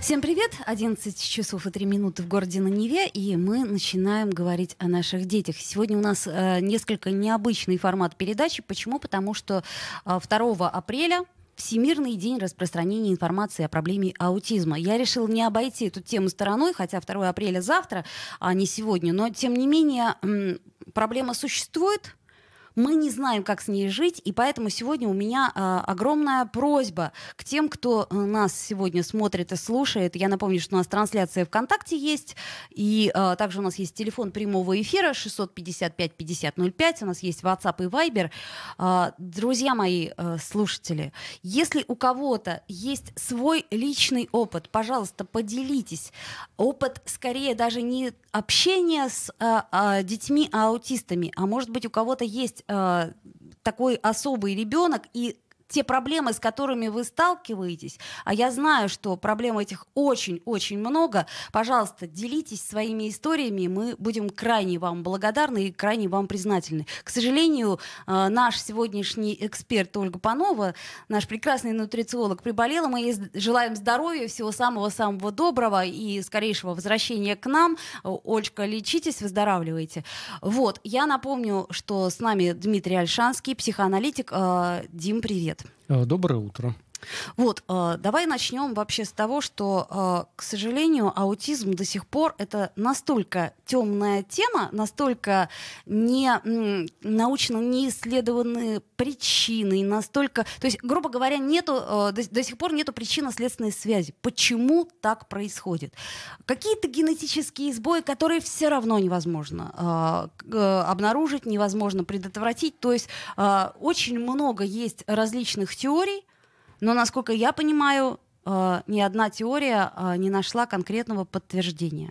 Всем привет! 11 часов и 3 минуты в городе на Неве, и мы начинаем говорить о наших детях. Сегодня у нас э, несколько необычный формат передачи. Почему? Потому что э, 2 апреля Всемирный день распространения информации о проблеме аутизма. Я решила не обойти эту тему стороной, хотя 2 апреля завтра, а не сегодня. Но, тем не менее, проблема существует, мы не знаем, как с ней жить, и поэтому сегодня у меня э, огромная просьба к тем, кто э, нас сегодня смотрит и слушает. Я напомню, что у нас трансляция ВКонтакте есть, и э, также у нас есть телефон прямого эфира 655-5005, у нас есть WhatsApp и Viber. Э, друзья мои э, слушатели, если у кого-то есть свой личный опыт, пожалуйста, поделитесь. Опыт скорее даже не общения с э, э, детьми-аутистами, а может быть у кого-то есть есть э, такой особый ребенок, и те проблемы, с которыми вы сталкиваетесь, а я знаю, что проблем этих очень-очень много, пожалуйста, делитесь своими историями, мы будем крайне вам благодарны и крайне вам признательны. К сожалению, э, наш сегодняшний эксперт Ольга Панова, наш прекрасный нутрициолог, приболела. Мы ей желаем здоровья, всего самого-самого доброго и скорейшего возвращения к нам. Э, Ольчка, лечитесь, выздоравливайте. Вот, я напомню, что с нами Дмитрий Альшанский, психоаналитик. Э, Дим, привет. Доброе утро. Вот, э, давай начнем вообще с того, что, э, к сожалению, аутизм до сих пор это настолько темная тема, настолько не научно не исследованы причины, настолько, то есть, грубо говоря, нету э, до, до сих пор нету причинно-следственной связи. Почему так происходит? Какие-то генетические сбои, которые все равно невозможно э, э, обнаружить, невозможно предотвратить. То есть э, очень много есть различных теорий но, насколько я понимаю, э, ни одна теория э, не нашла конкретного подтверждения.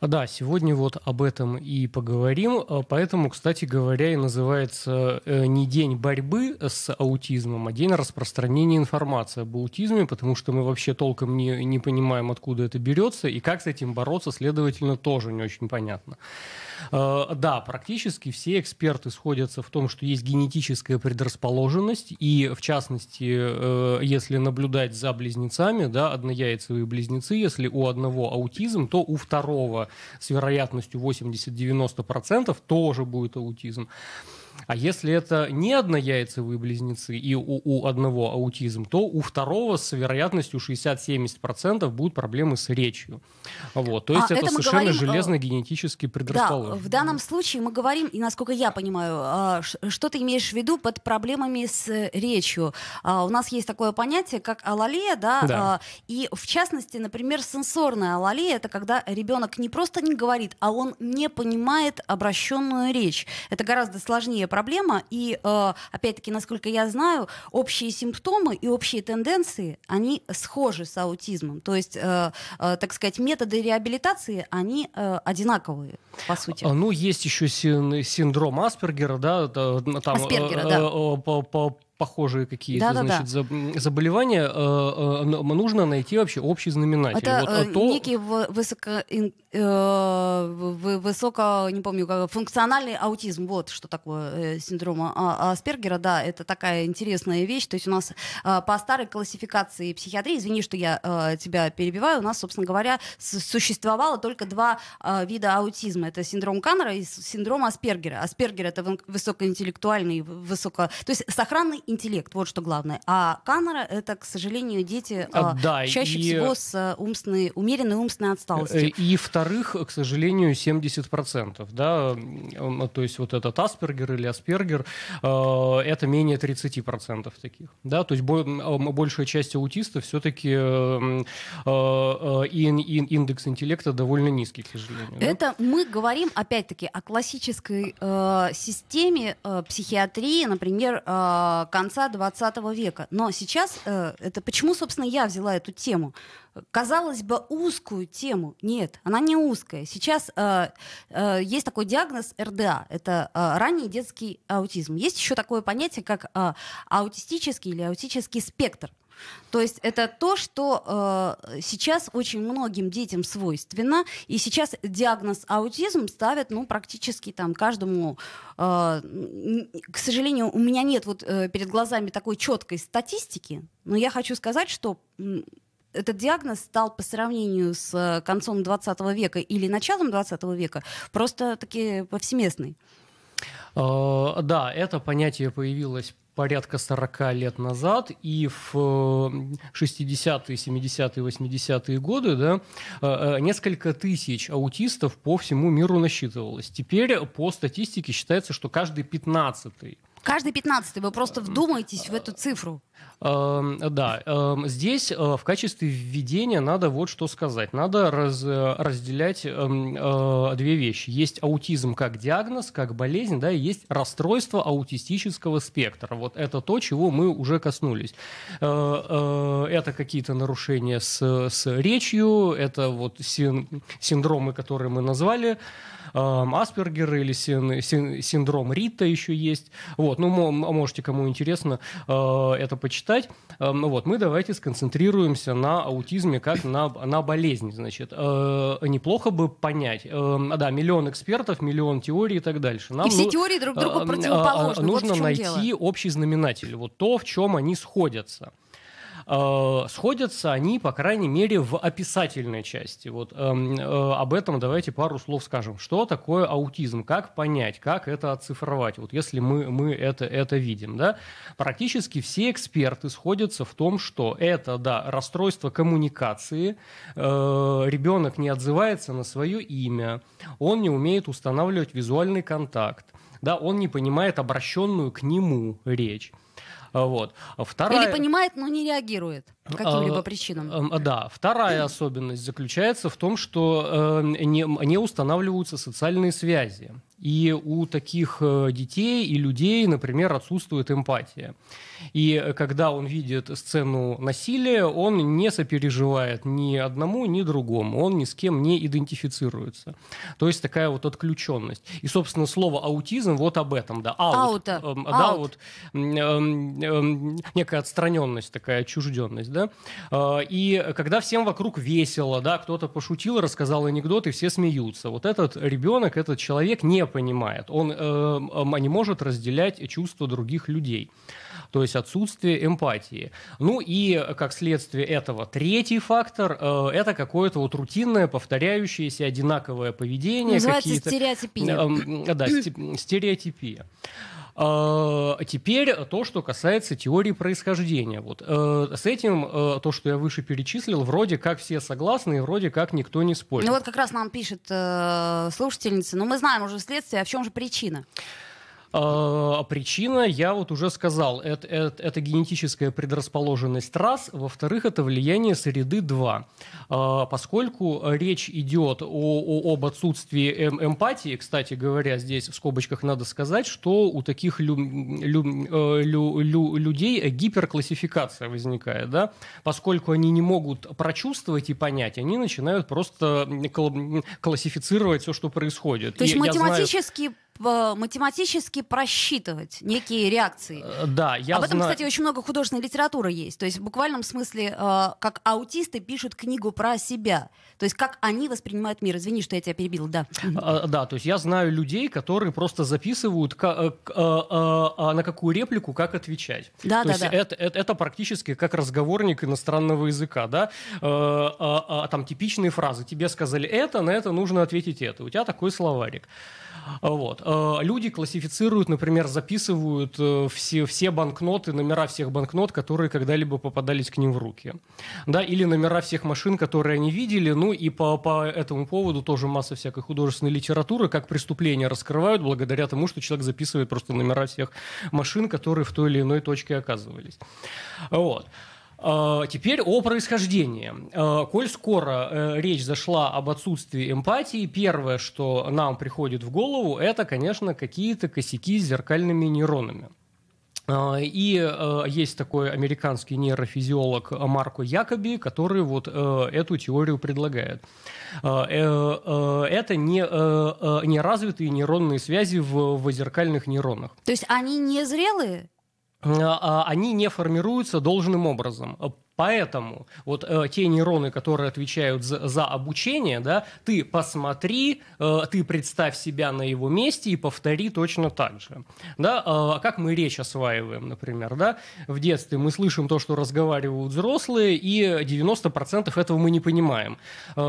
А, да, сегодня вот об этом и поговорим. А, поэтому, кстати говоря, и называется э, не день борьбы с аутизмом, а день распространения информации об аутизме, потому что мы вообще толком не, не понимаем, откуда это берется, и как с этим бороться, следовательно, тоже не очень понятно. Э, да, практически все эксперты сходятся в том, что есть генетическая предрасположенность, и в частности, э, если наблюдать за близнецами, да, однояйцевые близнецы, если у одного аутизм, то у второго с вероятностью 80-90% тоже будет аутизм. А если это не однояйцевые близнецы и у, у одного аутизм, то у второго с вероятностью 60-70% будут проблемы с речью. Вот. То а есть а это, это совершенно говорим, э, железно генетически предрасположено. Да, в данном случае мы говорим, и насколько я понимаю, а, что ты имеешь в виду под проблемами с э, речью. А, у нас есть такое понятие, как алалия, да, да. и в частности, например, сенсорная алалия, это когда ребенок не просто не говорит, а он не понимает обращенную речь. Это гораздо сложнее проблема. И, э, опять-таки, насколько я знаю, общие симптомы и общие тенденции, они схожи с аутизмом. То есть, э, э, так сказать, методы реабилитации, они одинаковые, по сути. А, ну, есть еще синдром Аспергера, да, там Аспергера, да похожие какие-то да, значит, да, да. заболевания, э, э, нужно найти вообще общий знаменатель. Это вот, э, а то... некий высоко, высоко, не помню, как, функциональный аутизм, вот что такое синдром а, а, Аспергера, да, это такая интересная вещь, то есть у нас по старой классификации психиатрии, извини, что я тебя перебиваю, у нас, собственно говоря, существовало только два вида аутизма, это синдром Каннера и синдром Аспергера. Аспергер — это высокоинтеллектуальный, высоко... то есть сохранный интеллект, вот что главное. А камера это, к сожалению, дети а, э, да, чаще и... всего с э, умственной, умеренной умственной отсталостью. Э, и, вторых, к сожалению, 70%. Да? То есть вот этот Аспергер или Аспергер э, — это менее 30% таких. Да? То есть бо- большая часть аутистов все-таки э, э, ин, ин, индекс интеллекта довольно низкий, к сожалению. Это да? мы говорим, опять-таки, о классической э, системе э, психиатрии, например, э, конца 20 века. Но сейчас э, это почему, собственно, я взяла эту тему? Казалось бы, узкую тему. Нет, она не узкая. Сейчас э, э, есть такой диагноз РДА. Это э, ранний детский аутизм. Есть еще такое понятие, как э, аутистический или аутический спектр. То есть это то, что э, сейчас очень многим детям свойственно, и сейчас диагноз аутизм ставят, ну, практически там каждому. Э, к сожалению, у меня нет вот э, перед глазами такой четкой статистики, но я хочу сказать, что этот диагноз стал по сравнению с э, концом 20 века или началом 20 века просто-таки повсеместный. Э, да, это понятие появилось порядка 40 лет назад, и в 60-е, 70-е, 80-е годы да, э, э, несколько тысяч аутистов по всему миру насчитывалось. Теперь по статистике считается, что каждый 15-й Каждый пятнадцатый. Вы просто эм, вдумайтесь в эту цифру. Эм, да, эм, здесь э, в качестве введения надо вот что сказать. Надо раз, э, разделять э, две вещи. Есть аутизм как диагноз, как болезнь, да, и есть расстройство аутистического спектра. Вот это то, чего мы уже коснулись. Это какие-то нарушения с, с речью, это вот син, синдромы, которые мы назвали. Аспергер или син, син, синдром Рита еще есть. Вот, ну, можете, кому интересно, э, это почитать. Ну вот, мы давайте сконцентрируемся на аутизме как на, на болезни, значит. Э, неплохо бы понять. Эм, да, миллион экспертов, миллион теорий и так дальше. Нам и все ну, теории друг другу а, противоположны. А, нужно вот найти дело. общий знаменатель, вот то, в чем они сходятся. Э, сходятся они, по крайней мере, в описательной части. Вот эм, э, об этом давайте пару слов скажем. Что такое аутизм? Как понять? Как это оцифровать? Вот если мы, мы это, это видим, да? Практически все эксперты сходятся в том, что это, да, расстройство коммуникации, э, ребенок не отзывается на свое имя, он не умеет устанавливать визуальный контакт, да, он не понимает обращенную к нему речь. А, вот. А вторая... Или понимает, но не реагирует по а, каким-либо причинам. Да, вторая особенность заключается в том, что э, не, не устанавливаются социальные связи. И у таких э, детей и людей, например, отсутствует эмпатия. И э, когда он видит сцену насилия, он не сопереживает ни одному, ни другому. Он ни с кем не идентифицируется. То есть такая вот отключенность. И, собственно, слово аутизм вот об этом, да. Аут. Аута. Э, да, Out. вот э, э, некая отстраненность, такая отчужденность, да. И когда всем вокруг весело, да, кто-то пошутил, рассказал анекдот, и все смеются. Вот этот ребенок, этот человек не понимает. Он э, а не может разделять чувства других людей. То есть отсутствие эмпатии. Ну и, как следствие этого, третий фактор э, – это какое-то вот рутинное, повторяющееся, одинаковое поведение. Называется стереотипия. Э, э, да, стереотипия. А теперь то, что касается теории происхождения. Вот э, с этим э, то, что я выше перечислил, вроде как все согласны и вроде как никто не спорит. Ну вот как раз нам пишет э, слушательница, ну мы знаем уже следствие, а в чем же причина? А причина, я вот уже сказал, это, это, это генетическая предрасположенность раз, во-вторых, это влияние среды два. А, поскольку речь идет о, о, об отсутствии эм эмпатии, кстати говоря, здесь в скобочках надо сказать, что у таких лю лю э, лю лю людей гиперклассификация возникает, да, поскольку они не могут прочувствовать и понять, они начинают просто классифицировать все, что происходит. То есть и математически знаю математически просчитывать некие реакции. Э, да, я а Об этом, знаю... кстати, очень много художественной литературы есть. То есть в буквальном смысле, э, как аутисты пишут книгу про себя. То есть как они воспринимают мир. Извини, что я тебя перебил, да. Э, да, то есть я знаю людей, которые просто записывают а на какую реплику, как отвечать. Да, то да, есть да. Это, это, это практически как разговорник иностранного языка, да? Там типичные фразы. Тебе сказали это, на это нужно ответить это. У тебя такой словарик. Вот. Э, люди классифицируют, например, записывают э, все, все банкноты, номера всех банкнот, которые когда-либо попадались к ним в руки. Да, или номера всех машин, которые они видели. Ну и по, по этому поводу тоже масса всякой художественной литературы, как преступления раскрывают благодаря тому, что человек записывает просто номера всех машин, которые в той или иной точке оказывались. Вот. А, теперь о происхождении. А, коль скоро э, речь зашла об отсутствии эмпатии, первое, что нам приходит в голову, это, конечно, какие-то косяки с зеркальными нейронами. А, и э, есть такой американский нейрофизиолог Марко Якоби, который вот э, эту теорию предлагает. Это не, развитые нейронные связи в, в зеркальных нейронах. То есть они не зрелые? А, а они не формируются должным образом. Поэтому вот э, те нейроны, которые отвечают за, за обучение, да, ты посмотри, э, ты представь себя на его месте и повтори точно так же. Да, э, а как мы речь осваиваем, например, да, в детстве мы слышим то, что разговаривают взрослые, и 90% этого мы не понимаем. Э, э,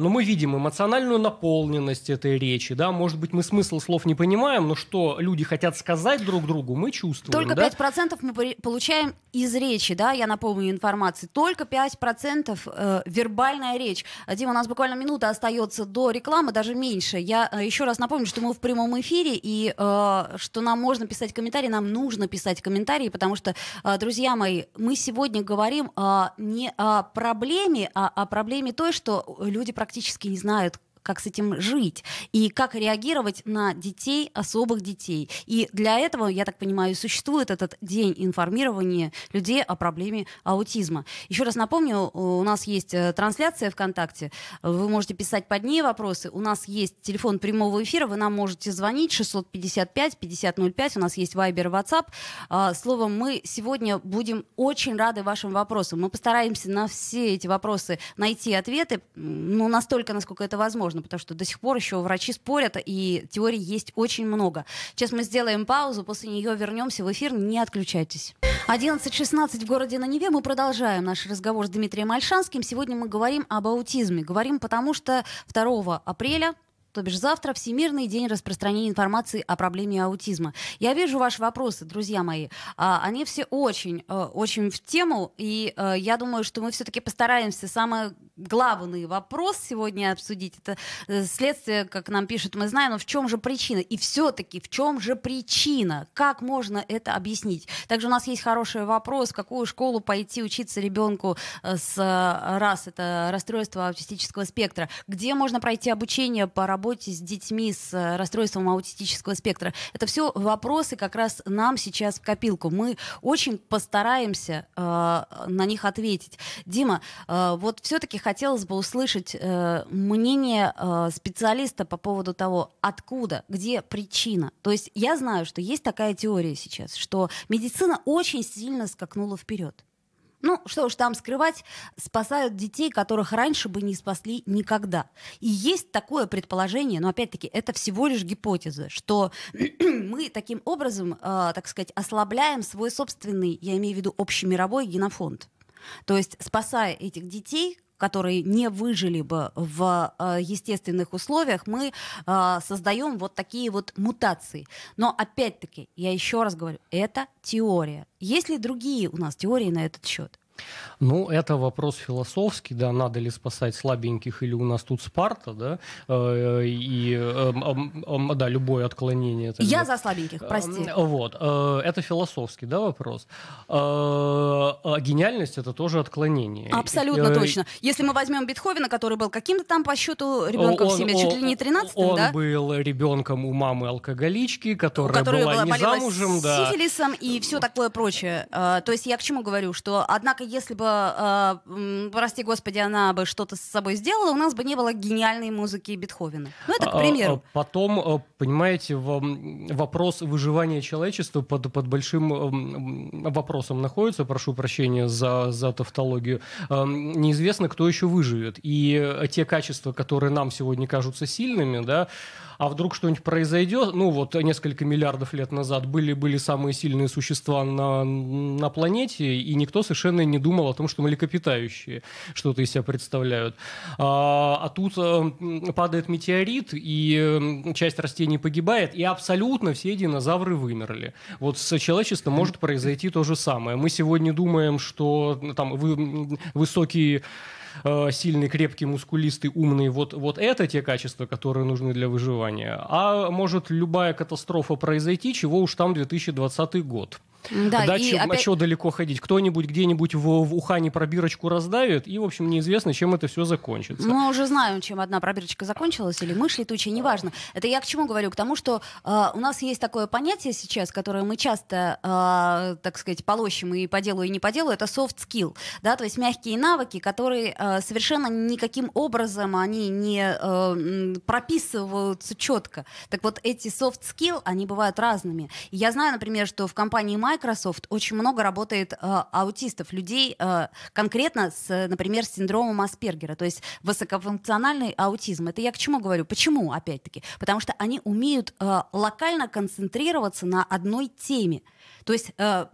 но мы видим эмоциональную наполненность этой речи, да, может быть, мы смысл слов не понимаем, но что люди хотят сказать друг другу, мы чувствуем. Только 5% да? мы получаем из речи, да, я напомню информацию информации. Только 5% э, вербальная речь. А, Дима, у нас буквально минута остается до рекламы, даже меньше. Я э, еще раз напомню, что мы в прямом эфире, и э, что нам можно писать комментарии, нам нужно писать комментарии, потому что, э, друзья мои, мы сегодня говорим не о проблеме, а о проблеме той, что люди практически не знают, как с этим жить и как реагировать на детей, особых детей. И для этого, я так понимаю, существует этот день информирования людей о проблеме аутизма. Еще раз напомню, э, у нас есть э, трансляция ВКонтакте, вы можете писать под ней вопросы, у нас есть телефон прямого эфира, вы нам можете звонить 655-5005, у нас есть Вайбер и WhatsApp. А, словом, мы сегодня будем очень рады вашим вопросам. Мы постараемся на все эти вопросы найти ответы, ну, настолько, насколько это возможно сложно, потому что до сих пор еще врачи спорят, и теорий есть очень много. Сейчас мы сделаем паузу, после нее вернемся в эфир, не отключайтесь. 11.16 в городе на Неве. Мы продолжаем наш разговор с Дмитрием Альшанским. Сегодня мы говорим об аутизме. Говорим потому, что 2 апреля то бишь завтра Всемирный день распространения информации о проблеме аутизма. Я вижу ваши вопросы, друзья мои. А, они все очень, э, очень в тему, и э, я думаю, что мы все-таки постараемся самый главный вопрос сегодня обсудить. Это э, следствие, как нам пишут, мы знаем, но в чем же причина? И все-таки в чем же причина? Как можно это объяснить? Также у нас есть хороший вопрос, в какую школу пойти учиться ребенку с раз это расстройство аутистического спектра? Где можно пройти обучение по работе работе с детьми с э, расстройством аутистического спектра. Это все вопросы как раз нам сейчас в копилку. Мы очень постараемся э, на них ответить. Дима, э, вот все-таки хотелось бы услышать э, мнение э, специалиста по поводу того, откуда, где причина. То есть я знаю, что есть такая теория сейчас, что медицина очень сильно скакнула вперед. Ну, что уж там скрывать, спасают детей, которых раньше бы не спасли никогда. И есть такое предположение, но опять-таки это всего лишь гипотеза, что мы таким образом, э, так сказать, ослабляем свой собственный, я имею в виду общемировой генофонд. То есть, спасая этих детей, которые не выжили бы в э, естественных условиях, мы э, создаем вот такие вот мутации. Но опять-таки, я еще раз говорю, это теория. Есть ли другие у нас теории на этот счет? Ну, это вопрос философский, да, надо ли спасать слабеньких или у нас тут Спарта, да, э, и, эм, эм, эм, да, любое отклонение. Я за слабеньких, прости. Вот, э, это философский, да, вопрос. Э, а гениальность — это тоже отклонение. Абсолютно и, точно. Если мы возьмем Бетховена, который был каким-то там по счету ребенком он, в семье, чуть ли не 13 он да? Он был ребенком у мамы-алкоголички, которая, которая была, была не замужем. да. сифилисом и все такое прочее. То есть я к чему говорю, что, однако, если бы, э, прости господи, она бы что-то с собой сделала, у нас бы не было гениальной музыки Бетховена. Ну, это к а, а примеру. Потом, э, понимаете, вопрос выживания человечества под, под большим э, вопросом находится, прошу прощения за, за тавтологию. Э, неизвестно, кто еще выживет. И те качества, которые нам сегодня кажутся сильными, да, а вдруг что-нибудь произойдет, ну вот несколько миллиардов лет назад были-были самые сильные существа на, на планете, и никто совершенно не думал о том, что млекопитающие что-то из себя представляют. А, а тут э, падает метеорит, и часть растений погибает, и абсолютно все динозавры вымерли. Вот с человечеством может произойти то же самое. Мы сегодня думаем, что ну, там вы, высокие Э, сильный, крепкий, мускулистый, умный. Вот, вот это те качества, которые нужны для выживания. А может любая катастрофа произойти, чего уж там 2020 год. Да, До чего, опять... чего далеко ходить? Кто-нибудь где-нибудь в, в Ухане пробирочку раздавит, и, в общем, неизвестно, чем это все закончится. Мы уже знаем, чем одна пробирочка закончилась, или мышь летучая, неважно. Это я к чему говорю? К тому, что э, у нас есть такое понятие сейчас, которое мы часто, э, так сказать, полощем и по делу, и не по делу, это soft skill, да, то есть мягкие навыки, которые э, совершенно никаким образом они не э, прописываются четко. Так вот, эти soft skill, они бывают разными. Я знаю, например, что в компании Microsoft очень много работает э, аутистов, людей э, конкретно с, например, с синдромом Аспергера, то есть высокофункциональный аутизм. Это я к чему говорю? Почему, опять-таки? Потому что они умеют э, локально концентрироваться на одной теме. То есть э,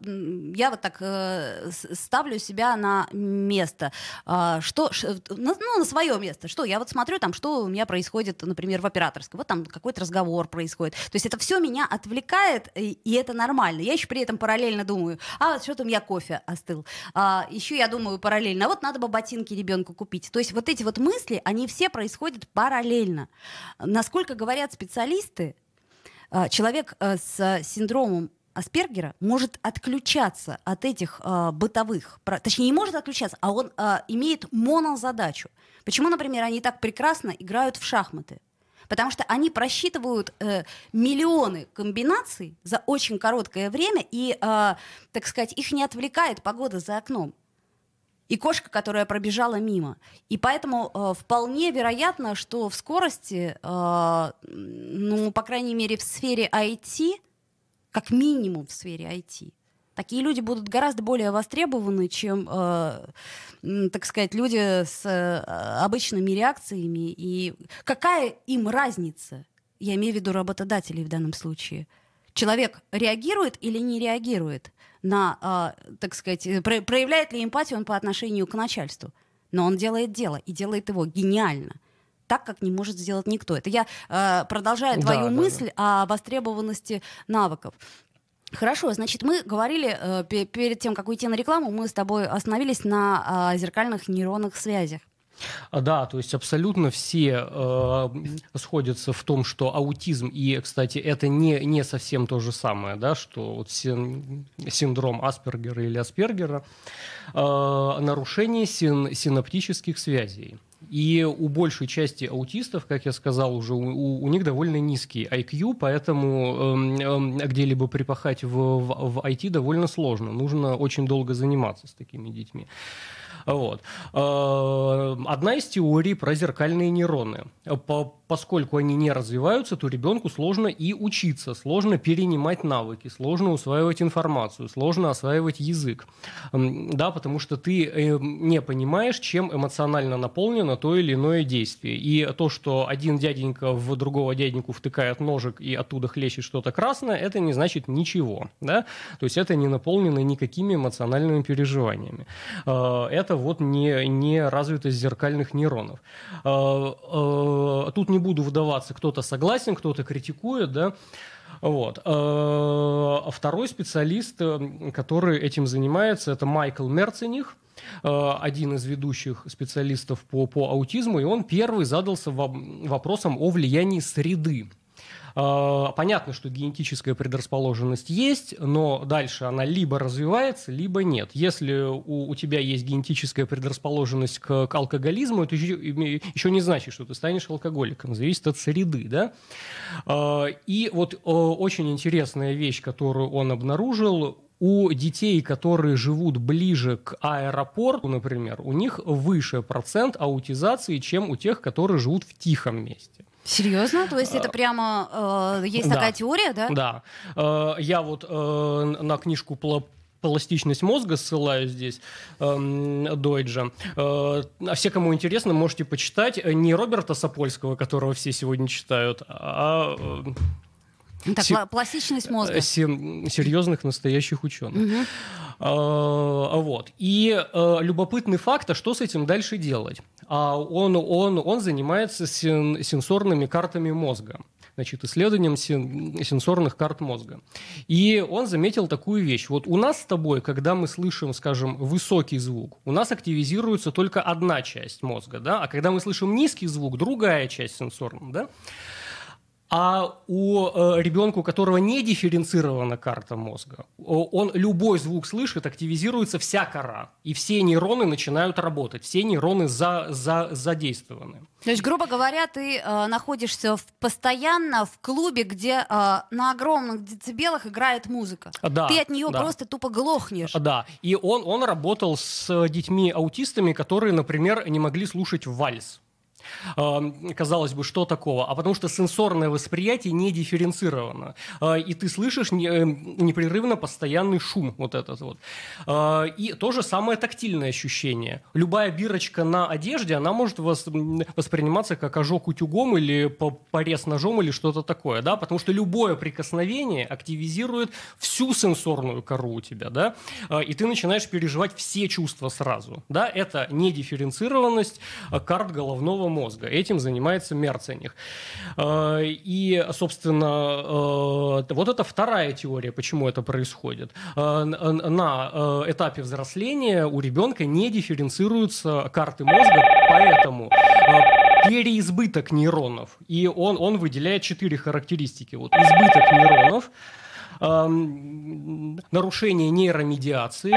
я вот так э, ставлю себя на место, э, что, ш, на, ну, на свое место, что я вот смотрю там, что у меня происходит, например, в операторской, вот там какой-то разговор происходит. То есть это все меня отвлекает, и, и это нормально. Я еще при этом параллельно думаю, а что там я кофе остыл. А, еще я думаю параллельно, «А вот надо бы ботинки ребенку купить. То есть вот эти вот мысли, они все происходят параллельно. Насколько говорят специалисты, а, человек э, с синдромом Аспергера может отключаться от этих э, бытовых, точнее не может отключаться, а он э, имеет монозадачу. Почему, например, они так прекрасно играют в шахматы? потому что они просчитывают э, миллионы комбинаций за очень короткое время, и, э, так сказать, их не отвлекает погода за окном и кошка, которая пробежала мимо. И поэтому э, вполне вероятно, что в скорости, э, ну, по крайней мере, в сфере IT, как минимум в сфере IT, такие люди будут гораздо более востребованы, чем, э, так сказать, люди с э, обычными реакциями. И какая им разница? Я имею в виду работодателей в данном случае. Человек реагирует или не реагирует на, э, так сказать, э, про проявляет ли эмпатию он по отношению к начальству? Но он делает дело и делает его гениально так, как не может сделать никто. Это я э, продолжаю твою да, мысль да, да. о востребованности навыков. Хорошо, значит, мы говорили э, перед тем, как уйти на рекламу, мы с тобой остановились на э, зеркальных нейронных связях. А, да, то есть абсолютно все э, сходятся в том, что аутизм и, кстати, это не не совсем то же самое, да, что вот син, синдром Аспергера или Аспергера, э, нарушение син, синаптических связей. И у большей части аутистов, как я сказал уже, у, у, них довольно низкий IQ, поэтому э, э, где-либо припахать в, в, в IT довольно сложно. Нужно очень долго заниматься с такими детьми. Вот. Э, одна из теорий про зеркальные нейроны. По поскольку они не развиваются, то ребенку сложно и учиться, сложно перенимать навыки, сложно усваивать информацию, сложно осваивать язык. Да, потому что ты э, не понимаешь, чем эмоционально наполнено то или иное действие. И то, что один дяденька в другого дяденьку втыкает ножик и оттуда хлещет что-то красное, это не значит ничего. Да? То есть это не наполнено никакими эмоциональными переживаниями. Э, это вот не, не развитость зеркальных нейронов. Э, тут не не буду вдаваться, кто-то согласен, кто-то критикует, да. Вот. А второй специалист, э, который этим занимается, это Майкл Мерцених, э, один из ведущих специалистов по, по аутизму, и он первый задался вопросом о влиянии среды а, понятно, что генетическая предрасположенность есть, но дальше она либо развивается, либо нет. Если у, у тебя есть генетическая предрасположенность к, к алкоголизму, это еще, еще не значит, что ты станешь алкоголиком. Зависит от среды, да? А, и вот э, очень интересная вещь, которую он обнаружил, у детей, которые живут ближе к аэропорту, например, у них выше процент аутизации, чем у тех, которые живут в тихом месте. Серьезно? То есть это а, прямо э, есть да. такая теория, да? Да. Э, я вот э, на книжку пластичность мозга ссылаю здесь э, Дойджа. Э, а все, кому интересно, можете почитать не Роберта Сапольского, которого все сегодня читают, а э, так, пластичность мозга. Э, серьезных настоящих ученых. Угу. А, а вот. И а, любопытный факт, а что с этим дальше делать? Он, он, он занимается сен, сенсорными картами мозга значит, исследованием сен- сенсорных карт мозга. И он заметил такую вещь. Вот у нас с тобой, когда мы слышим, скажем, высокий звук, у нас активизируется только одна часть мозга, да? а когда мы слышим низкий звук, другая часть сенсорная. Да? А у э, ребенка, у которого не дифференцирована карта мозга, он любой звук слышит, активизируется вся кора. И все нейроны начинают работать, все нейроны за, за, задействованы. То есть, грубо говоря, ты э, находишься в, постоянно в клубе, где э, на огромных децибелах играет музыка. Да, ты от нее да. просто тупо глохнешь. Да. И он, он работал с детьми-аутистами, которые, например, не могли слушать вальс. Казалось бы, что такого? А потому что сенсорное восприятие не дифференцировано. А, и ты слышишь эм, непрерывно постоянный шум вот этот вот. А, и то же самое тактильное ощущение. Любая бирочка на одежде, она может восприниматься как ожог утюгом или порез ножом или что-то такое, да, потому что любое прикосновение активизирует всю сенсорную кору у тебя, да, а, и ты начинаешь переживать все чувства сразу, да, это недифференцированность карт головного мозга. Этим занимается Мерцених. Э, и, собственно, э, вот это вторая теория, почему это происходит. Э, на этапе взросления у ребенка не дифференцируются карты мозга, поэтому переизбыток нейронов. И он, он выделяет четыре характеристики. Вот избыток нейронов, эм, нарушение нейромедиации,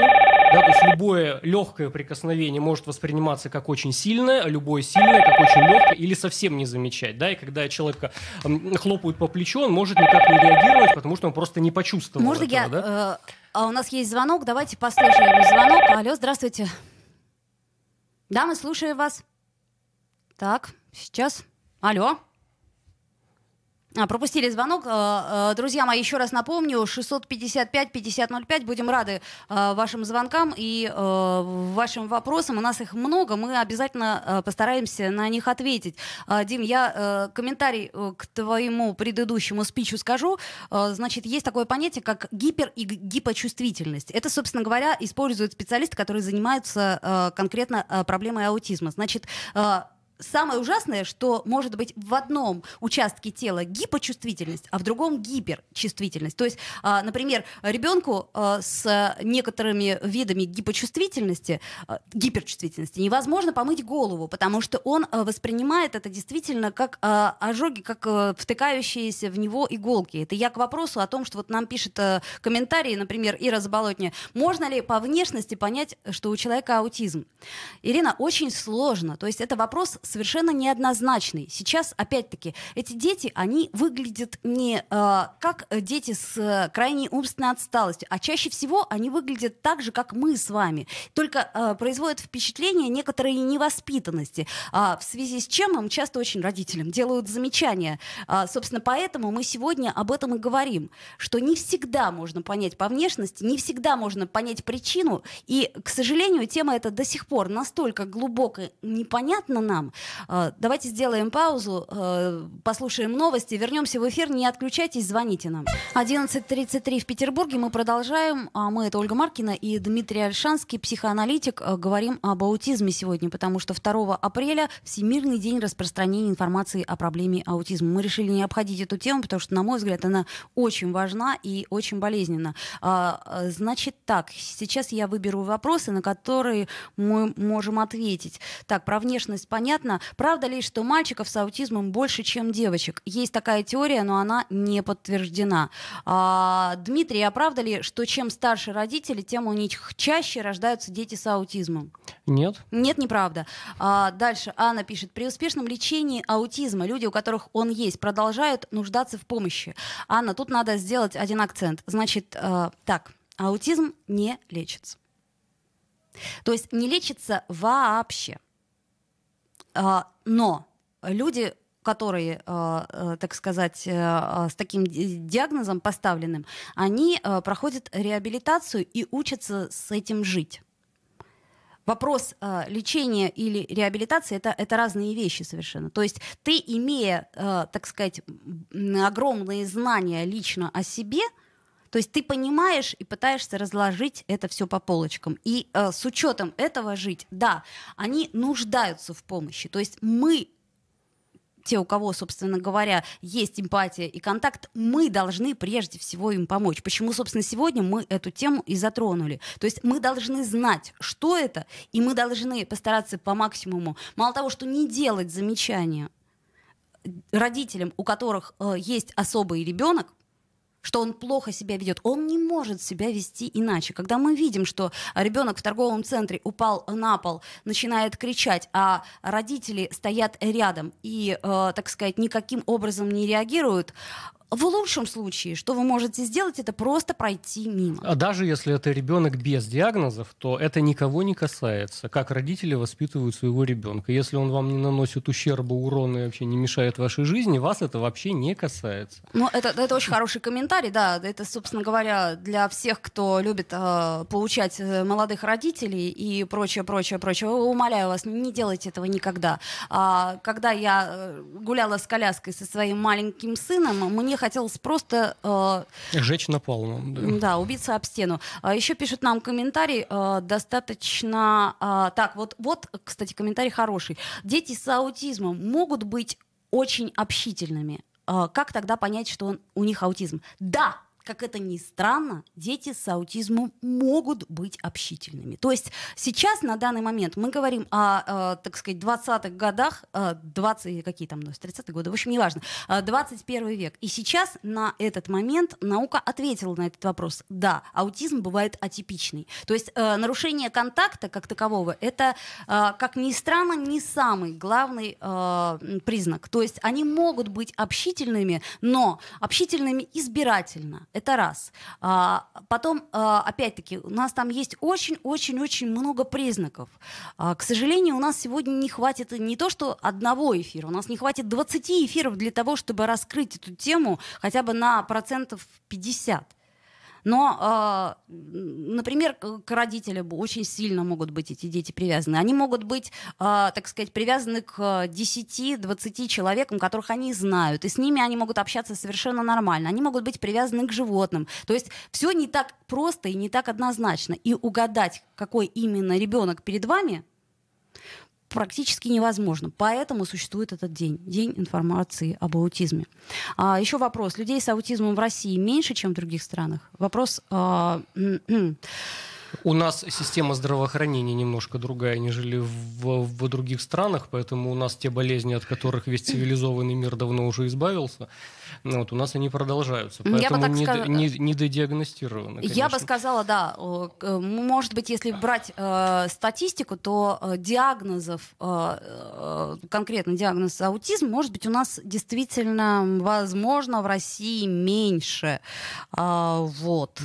да, то есть любое легкое прикосновение может восприниматься как очень сильное, а любое сильное как очень легкое или совсем не замечать. Да, и когда человека хлопают по плечу, он может никак не реагировать, потому что он просто не почувствовал Можно этого, я... Да? Э, а у нас есть звонок, давайте послушаем звонок. Алло, здравствуйте. Да, мы слушаем вас. Так, сейчас. Алло. А, пропустили звонок. Э, э, друзья мои, еще раз напомню, 655-5005. Будем рады э, вашим звонкам и вашим вопросам. У нас их много, мы обязательно постараемся на них ответить. Дим, я комментарий к твоему предыдущему спичу скажу. Значит, есть такое понятие, как гипер- и гипочувствительность. Это, собственно говоря, используют специалисты, которые занимаются конкретно проблемой аутизма. Значит, самое ужасное, что может быть в одном участке тела гипочувствительность, а в другом гиперчувствительность. То есть, а, например, ребенку а, с некоторыми видами гипочувствительности, а, гиперчувствительности невозможно помыть голову, потому что он воспринимает это действительно как ожоги, как э, втыкающиеся в него иголки. Это я к вопросу о том, что вот нам пишет э, комментарии, например, Ира Заболотня, можно ли по внешности понять, что у человека аутизм? Ирина, очень сложно. То есть это вопрос совершенно неоднозначный. Сейчас, опять-таки, эти дети, они выглядят не э, как дети с э, крайней умственной отсталостью, а чаще всего они выглядят так же, как мы с вами, только э, производят впечатление некоторой невоспитанности, э, в связи с чем им часто очень родителям делают замечания. Э, собственно, поэтому мы сегодня об этом и говорим, что не всегда можно понять по внешности, не всегда можно понять причину, и, к сожалению, тема эта до сих пор настолько глубокая, непонятна нам, Э, давайте сделаем паузу, э, послушаем новости, вернемся в эфир, не отключайтесь, звоните нам. 11.33 в Петербурге, мы продолжаем. А мы, это Ольга Маркина и Дмитрий Альшанский, психоаналитик, э, говорим об аутизме сегодня, потому что 2 апреля Всемирный день распространения информации о проблеме аутизма. Мы решили не обходить эту тему, потому что, на мой взгляд, она очень важна и очень болезненна. А, значит так, сейчас я выберу вопросы, на которые мы можем ответить. Так, про внешность понятно, Интересно, правда ли, что мальчиков с аутизмом больше, чем девочек? Есть такая теория, но она не подтверждена. А, Дмитрий, а правда ли, что чем старше родители, тем у них чаще рождаются дети с аутизмом? Нет. Нет, неправда. А, дальше Анна пишет. При успешном лечении аутизма люди, у которых он есть, продолжают нуждаться в помощи. Анна, тут надо сделать один акцент. Значит, э, так, аутизм не лечится. То есть не лечится вообще. А, но люди, которые, а, э, так сказать, а, с таким диагнозом поставленным, они э, проходят реабилитацию и учатся с этим жить. Вопрос э, лечения или реабилитации это, это разные вещи совершенно. То есть ты, имея, э, так сказать, огромные знания лично о себе, то есть ты понимаешь и пытаешься разложить это все по полочкам. И э, с учетом этого жить, да, они нуждаются в помощи. То есть мы те, у кого, собственно говоря, есть эмпатия и контакт, мы должны прежде всего им помочь. Почему, собственно, сегодня мы эту тему и затронули. То есть мы должны знать, что это, и мы должны постараться по максимуму, мало того, что не делать замечания родителям, у которых э, есть особый ребенок, что он плохо себя ведет. Он не может себя вести иначе. Когда мы видим, что ребенок в торговом центре упал на пол, начинает кричать, а родители стоят рядом и, э, так сказать, никаким образом не реагируют, в лучшем случае, что вы можете сделать, это просто пройти мимо. А даже если это ребенок без диагнозов, то это никого не касается. Как родители воспитывают своего ребенка. Если он вам не наносит ущерба, урона и вообще не мешает вашей жизни, вас это вообще не касается. Ну, это, это очень хороший комментарий, да. Это, собственно говоря, для всех, кто любит э, получать э, молодых родителей и прочее, прочее, прочее. Умоляю вас, не делайте этого никогда. А, когда я э, гуляла с коляской со своим маленьким сыном, мне хотелось просто... Э, Жечь напалмом. Да. да, убиться об стену. А Еще пишет нам комментарий э, достаточно... Э, так, вот, вот, кстати, комментарий хороший. Дети с аутизмом могут быть очень общительными. Э, как тогда понять, что он, у них аутизм? Да, как это ни странно, дети с аутизмом могут быть общительными. То есть сейчас, на данный момент, мы говорим о, э, так сказать, 20-х годах, 20, э, какие там, 30-е ну, годы, в общем, неважно, 21 э, век. И сейчас на этот момент наука ответила на этот вопрос. Да, аутизм бывает атипичный. То есть нарушение контакта как такового, это, как ни странно, не самый главный признак. То есть они могут быть общительными, но общительными избирательно. Это раз. А, потом, а, опять-таки, у нас там есть очень-очень-очень много признаков. А, к сожалению, у нас сегодня не хватит не то, что одного эфира, у нас не хватит 20 эфиров для того, чтобы раскрыть эту тему хотя бы на процентов 50. Но, а, например, к родителям очень сильно могут быть эти дети привязаны. Они могут быть, а, так сказать, привязаны к 10-20 человекам, которых они знают. И с ними они могут общаться совершенно нормально. Они могут быть привязаны к животным. То есть все не так просто и не так однозначно. И угадать, какой именно ребенок перед вами, практически невозможно. Поэтому существует этот день, День информации об аутизме. А, еще вопрос. Людей с аутизмом в России меньше, чем в других странах? Вопрос... А, у нас система здравоохранения немножко другая, нежели в, в других странах, поэтому у нас те болезни, от которых весь цивилизованный мир давно уже избавился, ну, вот у нас они продолжаются. Поэтому не, сказ... не, не додиагностировано. Конечно. Я бы сказала, да, может быть, если брать э, статистику, то э, диагнозов, э, э, конкретно диагноз аутизм, может быть, у нас действительно, возможно, в России меньше. А, а э, вот.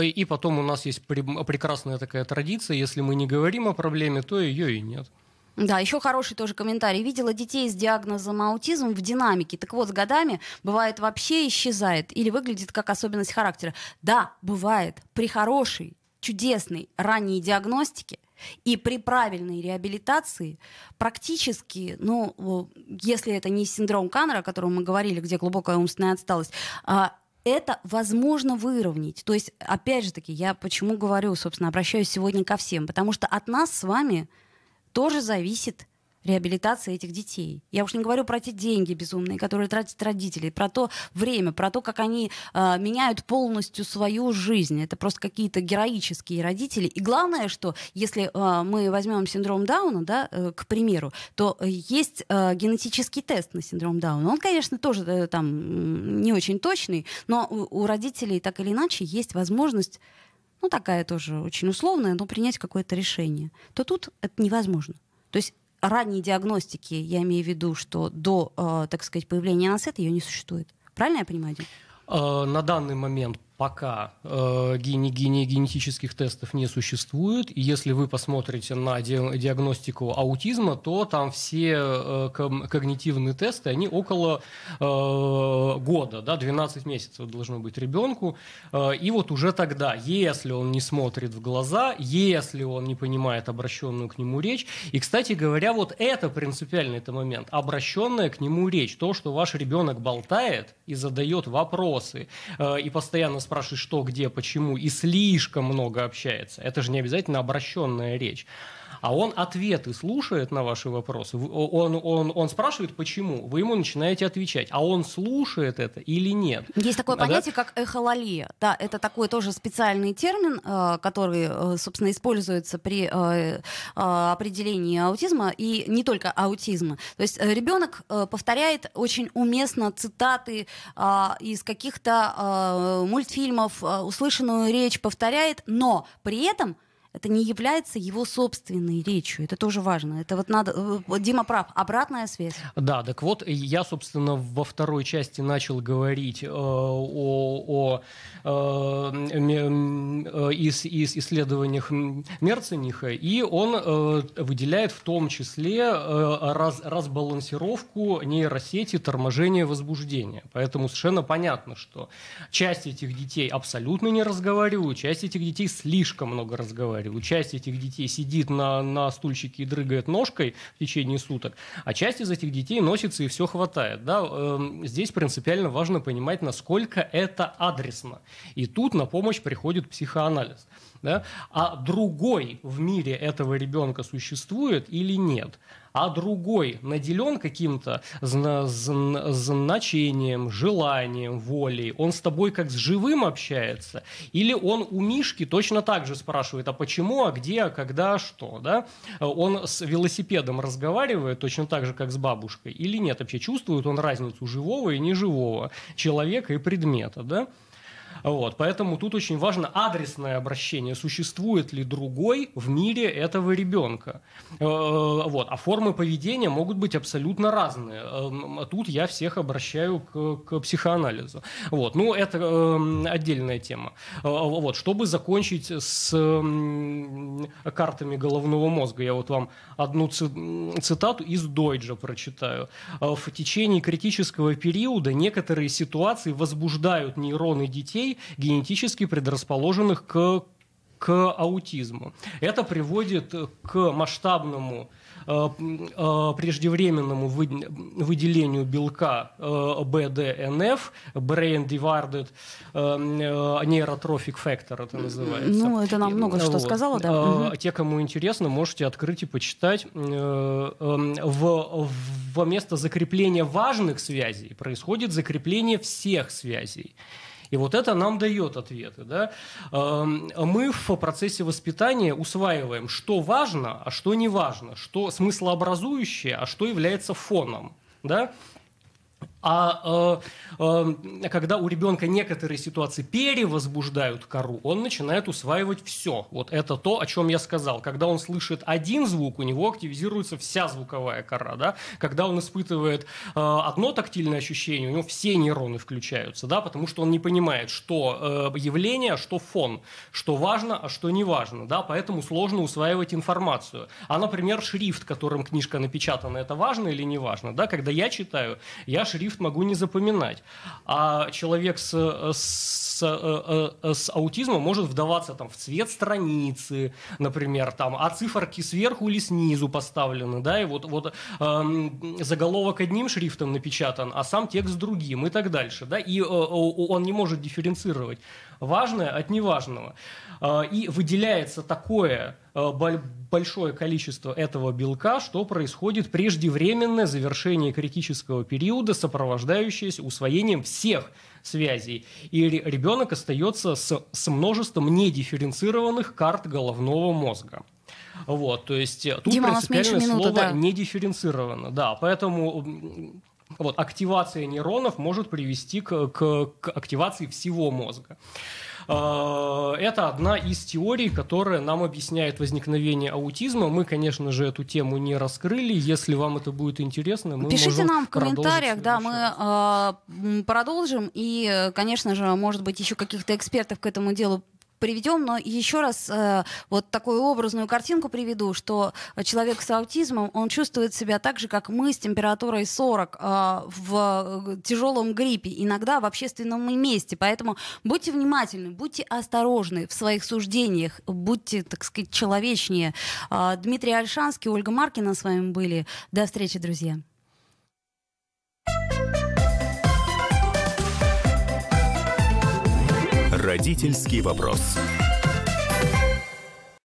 и потом у нас есть прекрасная такая традиция, если мы не говорим о проблеме, то ее и нет. Да, еще хороший тоже комментарий. Видела детей с диагнозом аутизм в динамике. Так вот, с годами бывает вообще исчезает или выглядит как особенность характера. Да, бывает. При хорошей, чудесной ранней диагностике и при правильной реабилитации практически, ну, если это не синдром Каннера, о котором мы говорили, где глубокая умственная отсталость, а, это возможно выровнять. То есть, опять же таки, я почему говорю, собственно, обращаюсь сегодня ко всем, потому что от нас с вами тоже зависит реабилитация этих детей. Я уж не говорю про те деньги безумные, которые тратят родители, про то время, про то, как они э, меняют полностью свою жизнь. Это просто какие-то героические родители. И главное, что если э, мы возьмем синдром Дауна, да, э, к примеру, то есть э, генетический тест на синдром Дауна. Он, конечно, тоже э, там не очень точный, но у, у родителей так или иначе есть возможность ну такая тоже очень условная, но принять какое-то решение, то тут это невозможно. То есть ранней диагностики, я имею в виду, что до, э, так сказать, появления НАСЭТ ее не существует. Правильно я понимаю, Дим? Э, на данный момент пока э, гене, генетических тестов не существует. И если вы посмотрите на ди, диагностику аутизма, то там все э, когнитивные тесты, они около э, года, да, 12 месяцев должно быть ребенку. Э, и вот уже тогда, если он не смотрит в глаза, если он не понимает обращенную к нему речь, и, кстати говоря, вот это принципиальный это момент, обращенная к нему речь, то, что ваш ребенок болтает и задает вопросы, э, и постоянно спрашивает, что, где, почему, и слишком много общается. Это же не обязательно обращенная речь а он ответы слушает на ваши вопросы. Он, он, он спрашивает, почему. Вы ему начинаете отвечать. А он слушает это или нет? Есть такое да? понятие, как эхололия. Да, это такой тоже специальный термин, э, который, э, собственно, используется при э, определении аутизма и не только аутизма. То есть ребенок повторяет очень уместно цитаты а, из каких-то мультфильмов, услышанную речь повторяет, но при этом это не является его собственной речью. Это тоже важно. Это вот надо... Э, Дима прав. Обратная связь. Да, так вот, я, собственно, во второй части начал говорить э, о, о э, из, э, э, из исследованиях Мерцениха, и он э, выделяет в том числе раз, разбалансировку нейросети торможения возбуждения. Поэтому совершенно понятно, что часть этих детей абсолютно не разговаривают, часть этих детей слишком много разговаривают говорил. Часть этих детей сидит на, на стульчике и дрыгает ножкой в течение суток, а часть из этих детей носится и все хватает. Да? Эм, здесь принципиально важно понимать, насколько это адресно. И тут на помощь приходит психоанализ. Да? А другой в мире этого ребенка существует или нет? а другой наделен каким-то зна- зна- значением, желанием, волей, он с тобой как с живым общается, или он у Мишки точно так же спрашивает, а почему, а где, а когда, а что, да? Он с велосипедом разговаривает точно так же, как с бабушкой, или нет? Вообще чувствует он разницу живого и неживого человека и предмета, да? Вот, поэтому тут очень важно адресное обращение. Существует ли другой в мире этого ребенка? Э, э, вот, а формы поведения могут быть абсолютно разные. Эм, а тут я всех обращаю к, к психоанализу. Вот, ну, это эм, отдельная тема. Э, вот, чтобы закончить с картами головного мозга, я вот вам одну цитату из Дойджа прочитаю. В течение критического периода некоторые ситуации возбуждают нейроны детей детей, генетически предрасположенных к к аутизму. Это приводит к масштабному э, э, преждевременному выделению белка э, BDNF Brain Divided Neurotrophic Factor это называется. Ну, это нам много вот. что сказала, да. А те, кому интересно, можете открыть и почитать. Эм, в, вместо закрепления важных связей происходит закрепление всех связей. И вот это нам дает ответы. Да? Эм, мы в процессе воспитания усваиваем, что важно, а что не важно, что смыслообразующее, а что является фоном. Да? А э, э, когда у ребенка некоторые ситуации перевозбуждают кору, он начинает усваивать все. Вот это то, о чем я сказал. Когда он слышит один звук, у него активизируется вся звуковая кора. Да? Когда он испытывает э, одно тактильное ощущение, у него все нейроны включаются, да? потому что он не понимает, что э, явление, а что фон, что важно, а что не важно. Да? Поэтому сложно усваивать информацию. А, например, шрифт, которым книжка напечатана, это важно или не важно? Да? Когда я читаю, я шрифт шрифт могу не запоминать. А человек с, э, с, э, э, с аутизмом может вдаваться там, в цвет страницы, например, там, а циферки сверху или снизу поставлены, да, и вот, вот эм, заголовок одним шрифтом напечатан, а сам текст другим и так дальше, да, и э, он не может дифференцировать важное от неважного. А, и выделяется такое а, большое количество этого белка, что происходит преждевременное завершение критического периода, сопровождающееся усвоением всех связей. И ребенок остается с, с множеством недифференцированных карт головного мозга. Вот, то есть э, тут Дима, принципиально минуту, слово да. недифференцировано. Да, поэтому вот, активация нейронов может привести к, к, к активации всего мозга. А, это одна из теорий, которая нам объясняет возникновение аутизма. Мы, конечно же, эту тему не раскрыли. Если вам это будет интересно, мы Пишите нам в комментариях, да, мы э, продолжим. И, конечно же, может быть, еще каких-то экспертов к этому делу приведем, но еще раз э, вот такую образную картинку приведу, что человек с аутизмом, он чувствует себя так же, как мы с температурой 40 э, в э, тяжелом гриппе, иногда в общественном месте. Поэтому будьте внимательны, будьте осторожны в своих суждениях, будьте, так сказать, человечнее. Э, Дмитрий Альшанский, Ольга Маркина с вами были. До встречи, друзья. Родительский вопрос.